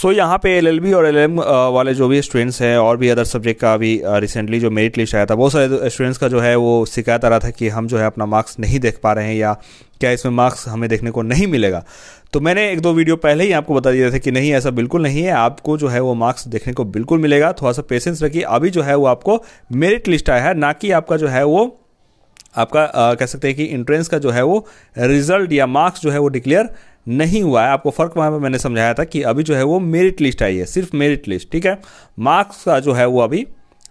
सो so, यहाँ पे L L B और एल एम uh, वाले जो भी स्टूडेंट्स हैं और भी अदर सब्जेक्ट का अभी रिसेंटली uh, जो मेरिट लिस्ट आया था बहुत सारे स्टूडेंट्स का जो है वो शिकायत आ रहा था कि हम जो है अपना मार्क्स नहीं देख पा रहे हैं या क्या इसमें मार्क्स हमें देखने को नहीं मिलेगा तो मैंने एक दो वीडियो पहले ही आपको बता दिया था कि नहीं ऐसा बिल्कुल नहीं है आपको जो है वो मार्क्स देखने को बिल्कुल मिलेगा थोड़ा सा पेशेंस रखिए अभी जो है वो आपको मेरिट लिस्ट आया है ना कि आपका जो है वो आपका आ, uh, कह सकते हैं कि इंट्रेंस का जो है वो रिजल्ट या मार्क्स जो है वो डिक्लेयर नहीं हुआ है आपको फ़र्क वहां पर मैंने समझाया था कि अभी जो है वो मेरिट लिस्ट आई है सिर्फ मेरिट लिस्ट ठीक है मार्क्स का जो है वो अभी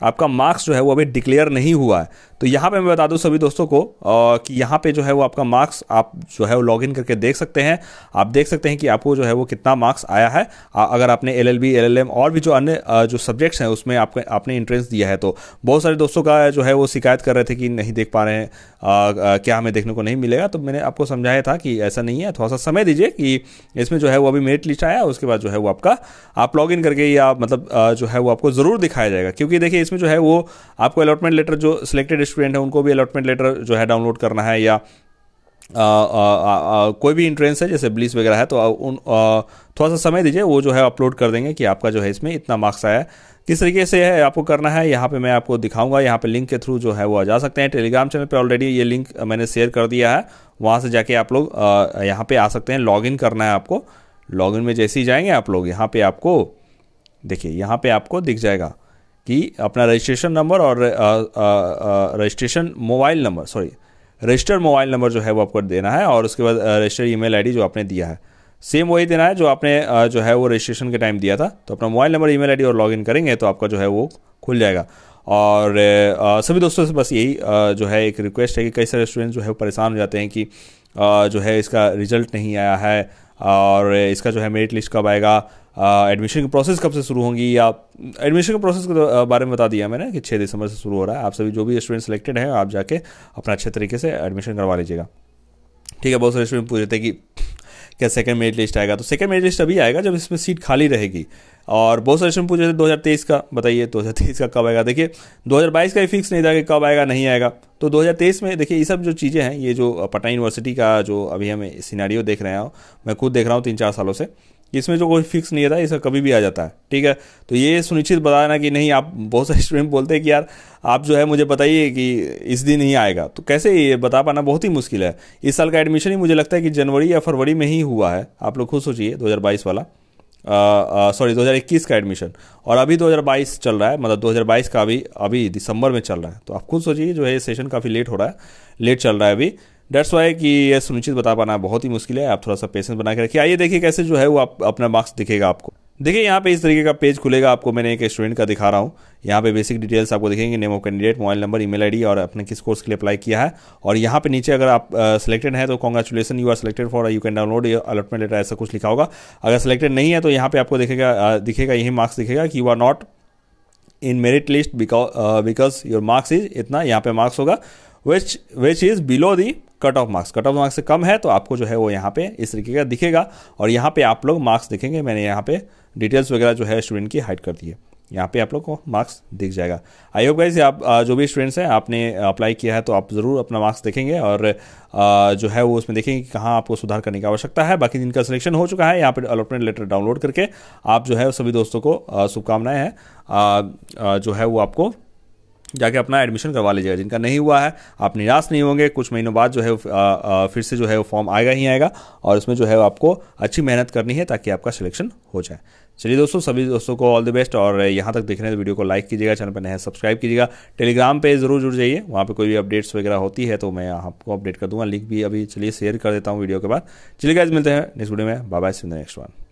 आपका मार्क्स जो है वो अभी डिक्लेयर नहीं हुआ है तो यहाँ पे मैं बता दूँ सभी दोस्तों को कि यहाँ पे जो है वो आपका मार्क्स आप जो है वो लॉग इन करके देख सकते हैं आप देख सकते हैं कि आपको जो है वो कितना मार्क्स आया है अगर आपने एल एल और भी जो अन्य जो सब्जेक्ट्स हैं उसमें आपको आपने इंट्रेंस दिया है तो बहुत सारे दोस्तों का जो है वो शिकायत कर रहे थे कि नहीं देख पा रहे हैं आ, क्या हमें देखने को नहीं मिलेगा तो मैंने आपको समझाया था कि ऐसा नहीं है थोड़ा सा समय दीजिए कि इसमें जो है वो अभी मेरिट लिस्ट आया उसके बाद जो है वो आपका आप लॉग इन करके या मतलब जो है वो आपको ज़रूर दिखाया जाएगा क्योंकि देखिए इसमें जो है वो आपको अलॉटमेंट लेटर जो सिलेक्टेड स्टूडेंट हैं उनको भी अलॉटमेंट लेटर जो है डाउनलोड करना है या आ, आ, आ, कोई भी इंट्रेंस है जैसे ब्लीस वगैरह है तो उन थोड़ा सा समय दीजिए वो जो है अपलोड कर देंगे कि आपका जो है इसमें इतना मार्क्स आया किस तरीके से है आपको करना है यहाँ पे मैं आपको दिखाऊंगा यहाँ पे लिंक के थ्रू जो है वो आ जा सकते हैं टेलीग्राम चैनल पे ऑलरेडी ये लिंक मैंने शेयर कर दिया है वहाँ से जाके आप लोग यहाँ पे आ सकते हैं लॉगिन करना है आपको लॉगिन में जैसे ही जाएंगे आप लोग यहाँ पे आपको देखिए यहाँ पे आपको दिख जाएगा कि अपना रजिस्ट्रेशन नंबर और registration mobile number sorry registered mobile number जो है वो आपको देना है और उसके बाद रजिस्टर्ड ईमेल आईडी जो आपने दिया है सेम वही देना है जो आपने जो है वो रजिस्ट्रेशन के टाइम दिया था तो अपना मोबाइल नंबर ईमेल आईडी और लॉगिन करेंगे तो आपका जो है वो खुल जाएगा और सभी दोस्तों से बस यही जो है एक रिक्वेस्ट है कि कई सारे स्टूडेंट जो है परेशान हो जाते हैं कि जो है इसका रिजल्ट नहीं आया है और इसका जो है मेरिट लिस्ट कब आएगा एडमिशन uh, की प्रोसेस कब से शुरू होंगी या एडमिशन के प्रोसेस तो, के uh, बारे में बता दिया मैंने कि छः दिसंबर से शुरू हो रहा है आप सभी जो भी स्टूडेंट सेलेक्टेड हैं आप जाके अपना अच्छे तरीके से एडमिशन करवा लीजिएगा ठीक है बहुत सारे स्टूडेंट पूछ रहे थे कि क्या सेकंड मेरिट लिस्ट आएगा तो सेकंड मेरिट लिस्ट अभी आएगा जब इसमें सीट खाली रहेगी और बहुत सारे स्टूडेंट पूछ रहे थे दो का बताइए दो का कब आएगा देखिए दो का ही फिक्स नहीं था कि कब आएगा नहीं आएगा तो 2023 में देखिए ये सब जो चीज़ें हैं ये जो पटना यूनिवर्सिटी का जो अभी हमें सीनारियो देख रहे हैं मैं खुद देख रहा हूँ तीन चार सालों से इसमें जो कोई फिक्स नहीं रहता इसका कभी भी आ जाता है ठीक है तो ये सुनिश्चित बताना कि नहीं आप बहुत सारे स्टूडेंट बोलते हैं कि यार आप जो है मुझे बताइए कि इस दिन ही आएगा तो कैसे ये बता पाना बहुत ही मुश्किल है इस साल का एडमिशन ही मुझे लगता है कि जनवरी या फरवरी में ही हुआ है आप लोग खुद सोचिए दो वाला सॉरी दो का एडमिशन और अभी दो चल रहा है मतलब दो का अभी अभी दिसंबर में चल रहा है तो आप खुद सोचिए जो है सेशन काफ़ी लेट हो रहा है लेट चल रहा है अभी डेट्स वाई कि ये सुनिश्चित बता पाना बहुत ही मुश्किल है आप थोड़ा सा पेशेंस बना के रखिए आइए देखिए कैसे जो है वो आप अपना मार्क्स दिखेगा आपको देखिए यहाँ पे इस तरीके का पेज खुलेगा आपको मैंने एक स्टूडेंट का दिखा रहा हूँ यहाँ पे बेसिक डिटेल्स आपको दिखेंगे name of candidate mobile number email ID और अपने किस कोर्स के लिए अप्लाई किया है और यहाँ पे नीचे अगर आप सिलेक्टेड हैं तो congratulation you are selected for you can download allotment letter ऐसा कुछ लिखा होगा अगर सिलेक्टेड नहीं है तो यहाँ पे आपको दिखेगा दिखेगा यही मार्क्स दिखेगा कि you are not in merit list because your marks is इतना यहाँ पे मार्क्स होगा which which is below the cut off marks cut off marks से कम है तो आपको जो है वो यहाँ पे इस तरीके का दिखेगा और यहाँ पे आप लोग मार्क्स दिखेंगे मैंने यहाँ पे डिटेल्स वगैरह जो है स्टूडेंट की हाइड कर दी है यहाँ पे आप लोग को मार्क्स दिख जाएगा आई होप गाइज आप जो भी स्टूडेंट्स हैं आपने अप्लाई किया है तो आप ज़रूर अपना मार्क्स देखेंगे और जो है वो उसमें देखेंगे कि कहाँ आपको सुधार करने की आवश्यकता है बाकी जिनका सिलेक्शन हो चुका है यहाँ पर अलॉटमेंट लेटर डाउनलोड करके आप जो है सभी दोस्तों को शुभकामनाएँ हैं जो है वो आपको जाके अपना एडमिशन करवा लीजिएगा जिनका नहीं हुआ है आप निराश नहीं होंगे कुछ महीनों बाद जो है फिर से जो है वो फॉर्म आएगा ही आएगा और उसमें जो है आपको अच्छी मेहनत करनी है ताकि आपका सिलेक्शन हो जाए चलिए दोस्तों सभी दोस्तों को ऑल द बेस्ट और यहाँ तक देख रहे हैं तो वीडियो को लाइक कीजिएगा चैनल पर नए सब्सक्राइब कीजिएगा टेलीग्राम पे जरूर जुड़ जाइए वहाँ पे कोई भी अपडेट्स वगैरह होती है तो मैं आपको अपडेट कर दूंगा लिंक भी अभी चलिए शेयर कर देता हूँ वीडियो के बाद चलिए गाइज मिलते हैं नेक्स्ट वीडियो में bye bye see next one